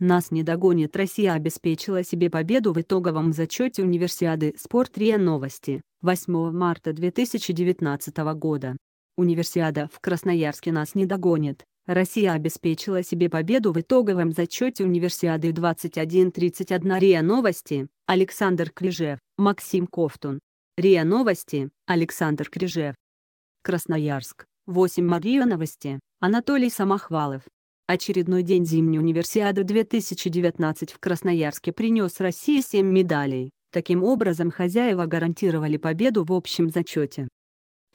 Нас не догонит Россия обеспечила себе победу в итоговом зачете Универсиады Спорт РИА Новости, 8 марта 2019 года. Универсиада в Красноярске нас не догонит. Россия обеспечила себе победу в итоговом зачете Универсиады 21:31 РИА Новости, Александр Крижев, Максим Кофтун. РИА Новости, Александр Крижев. Красноярск, 8 МАРИА Новости, Анатолий Самохвалов. Очередной день зимней универсиады 2019 в Красноярске принес России 7 медалей. Таким образом хозяева гарантировали победу в общем зачете.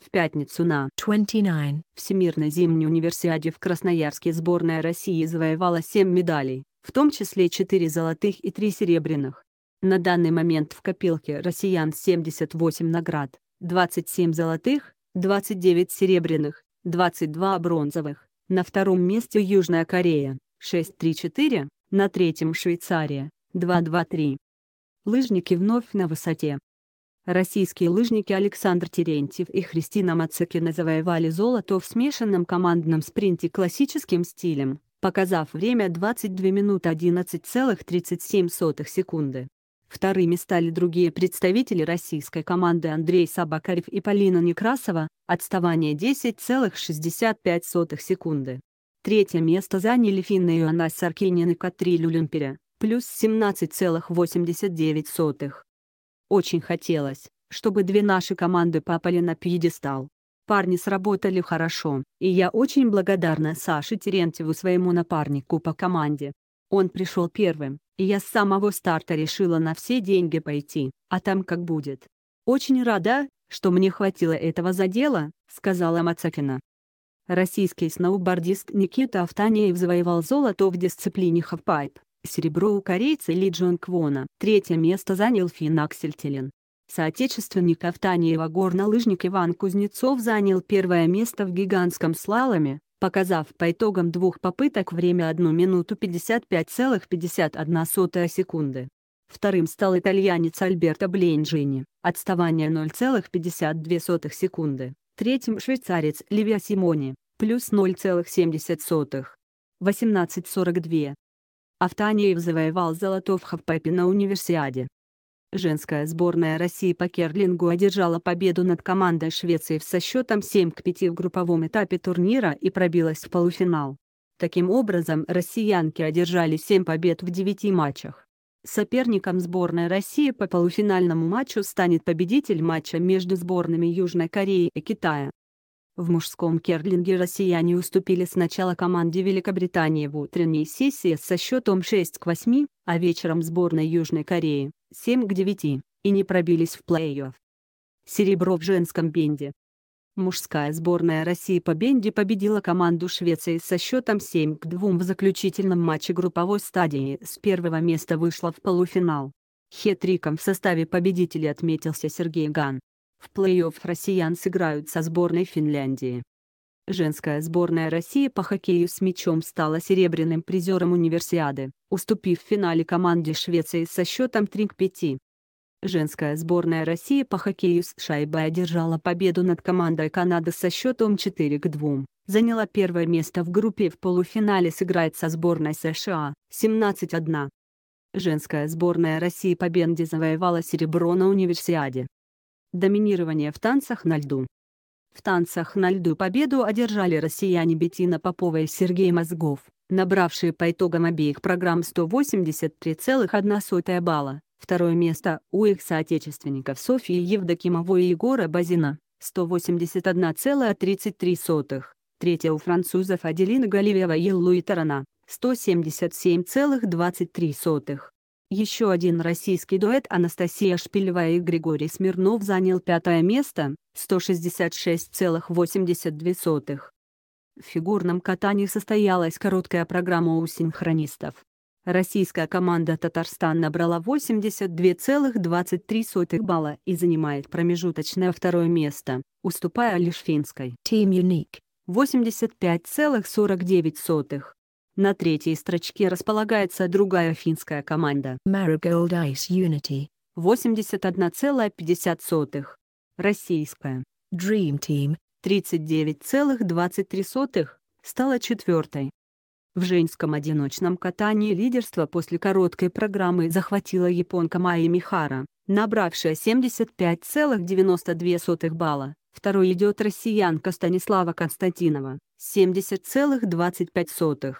В пятницу на 29 Всемирной зимней универсиаде в Красноярске сборная России завоевала 7 медалей, в том числе 4 золотых и 3 серебряных. На данный момент в копилке россиян 78 наград, 27 золотых, 29 серебряных, 22 бронзовых. На втором месте Южная Корея, 634, на третьем Швейцария, 223. Лыжники вновь на высоте. Российские лыжники Александр Терентьев и Христина Мацекина завоевали золото в смешанном командном спринте классическим стилем, показав время 22 минут 11,37 секунды. Вторыми стали другие представители российской команды Андрей Собакарев и Полина Некрасова, отставание 10,65 секунды. Третье место заняли финны Иоаннас Саркинин и Катриль Улюмпеля, плюс 17,89. Очень хотелось, чтобы две наши команды попали на пьедестал. Парни сработали хорошо, и я очень благодарна Саше Терентьеву своему напарнику по команде, он пришел первым, и я с самого старта решила на все деньги пойти, а там как будет. «Очень рада, что мне хватило этого задела», — сказала Мацакина. Российский сноубордист Никита Автаниев завоевал золото в дисциплине хавпайп, серебро у корейца Ли Джон Квона. Третье место занял финн Аксель Соотечественник Автаниева горнолыжник Иван Кузнецов занял первое место в гигантском слаломе, показав по итогам двух попыток время 1 минуту 55,51 секунды. Вторым стал итальянец Альберто Бленджини, отставание 0,52 секунды. Третьим – швейцарец Ливия Симони, плюс 0,70. 18,42. Автаниев завоевал золото в Хавпепе на универсиаде. Женская сборная России по керлингу одержала победу над командой Швеции со счетом 7 к 5 в групповом этапе турнира и пробилась в полуфинал. Таким образом, россиянки одержали 7 побед в 9 матчах. Соперником сборной России по полуфинальному матчу станет победитель матча между сборными Южной Кореи и Китая. В мужском керлинге россияне уступили сначала команде Великобритании в утренней сессии со счетом 6 к 8, а вечером сборной Южной Кореи. 7 к 9, и не пробились в плей-офф. Серебро в женском бенде. Мужская сборная России по бенде победила команду Швеции со счетом 7 к 2 в заключительном матче групповой стадии с первого места вышла в полуфинал. Хетриком в составе победителей отметился Сергей Ган. В плей-офф россиян сыграют со сборной Финляндии. Женская сборная России по хоккею с мячом стала серебряным призером универсиады, уступив в финале команде Швеции со счетом 3 к 5. Женская сборная России по хоккею с шайбой одержала победу над командой Канады со счетом 4 к 2, заняла первое место в группе в полуфинале сыграет со сборной США 17-1. Женская сборная России по бенде завоевала серебро на универсиаде. Доминирование в танцах на льду в танцах на льду победу одержали россияне Бетина Попова и Сергей Мозгов, набравшие по итогам обеих программ 183,1 балла. Второе место у их соотечественников Софии Евдокимовой и Егора Базина 181,33. Третье у французов Аделина Галивева и Луи Тарана 177,23. Еще один российский дуэт Анастасия Шпилева и Григорий Смирнов занял пятое место, 166,82. В фигурном катании состоялась короткая программа у синхронистов. Российская команда Татарстан набрала 82,23 балла и занимает промежуточное второе место, уступая лишь финской Team Unique 85,49. На третьей строчке располагается другая финская команда Marigold Ice Unity 81,50. Российская Dream Team 39,23 стала четвертой. В женском одиночном катании лидерство после короткой программы захватила японка Майя Михара, набравшая 75,92 балла. Второй идет россиянка Станислава Константинова, 70,25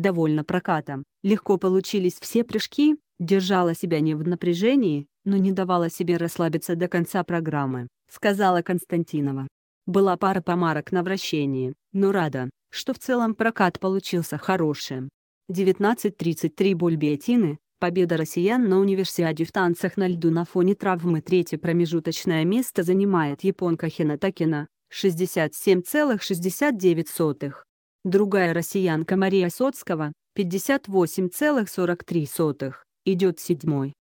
довольно прокатом. Легко получились все прыжки, держала себя не в напряжении, но не давала себе расслабиться до конца программы, сказала Константинова. Была пара помарок на вращении, но рада, что в целом прокат получился хорошим. 19.33 Бульбиатины, победа россиян на универсиаде в танцах на льду на фоне травмы третье промежуточное место занимает японка Хинатакина 67,69 другая россиянка Мария Соцкого, 58,43, идет седьмой.